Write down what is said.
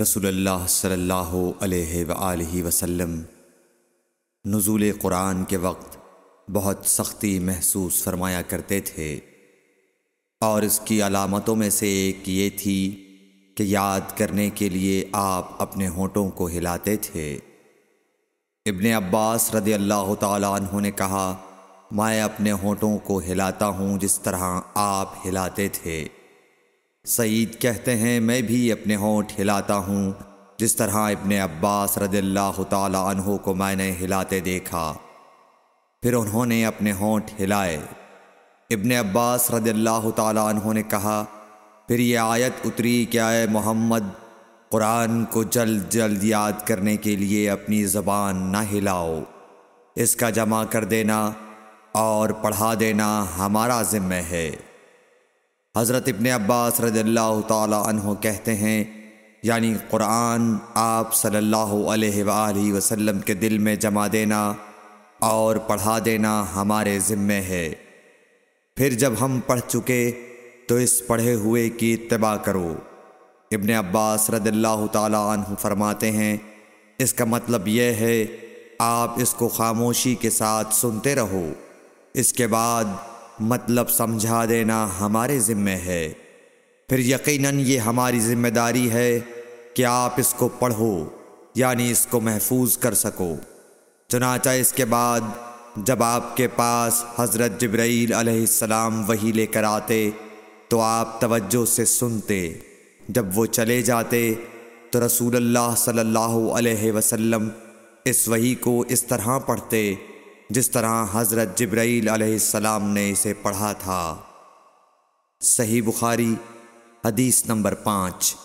रसोल्ला सल्लल्लाहु अलैहि वसल्लम नज़ुल क़ुरान के वक्त बहुत सख्ती महसूस फरमाया करते थे और इसकी अलामतों में से एक ये थी कि याद करने के लिए आप अपने होठों को हिलाते थे इब्ने अब्बास रदी अल्लाह तु ने कहा मैं अपने होठों को हिलाता हूँ जिस तरह आप हिलाते थे सईद कहते हैं मैं भी अपने होंठ हिलाता हूँ जिस तरह इबन अब्बास रदल्ला तहों को मैंने हिलाते देखा फिर उन्होंने अपने होंठ हिलाए इबन अब्बास रदल्ला तहों ने कहा फिर ये आयत उतरी क्या है मोहम्मद कुरान को जल्द जल्द याद करने के लिए अपनी ज़बान ना हिलाओ इसका जमा कर देना और पढ़ा देना हमारा ज़िम्मे है हज़रत इबन अब्बास रजल्ला तहों कहते हैं यानी क़ुरान आप सल्लल्लाहु अलैहि वसल्लम के दिल में जमा देना और पढ़ा देना हमारे ज़िम्मे है फिर जब हम पढ़ चुके तो इस पढ़े हुए की इतबा करो इबन अब्बास रदल्ला तहु फरमाते हैं इसका मतलब यह है आप इसको खामोशी के साथ सुनते रहो इसके बाद मतलब समझा देना हमारे ज़िम्मे है फिर यकीनन ये हमारी ज़िम्मेदारी है कि आप इसको पढ़ो यानी इसको महफूज कर सको चनाचा इसके बाद जब आपके पास हज़रत जब्राईल अलैहिस्सलाम वही लेकर आते तो आप तवज्जो से सुनते जब वो चले जाते तो रसूलुल्लाह सल्लल्लाहु अलैहि वसल्लम इस वही को इस तरह पढ़ते जिस तरह हज़रत जब्राईल अलैहिस्सलाम ने इसे पढ़ा था सही बुखारी हदीस नंबर पाँच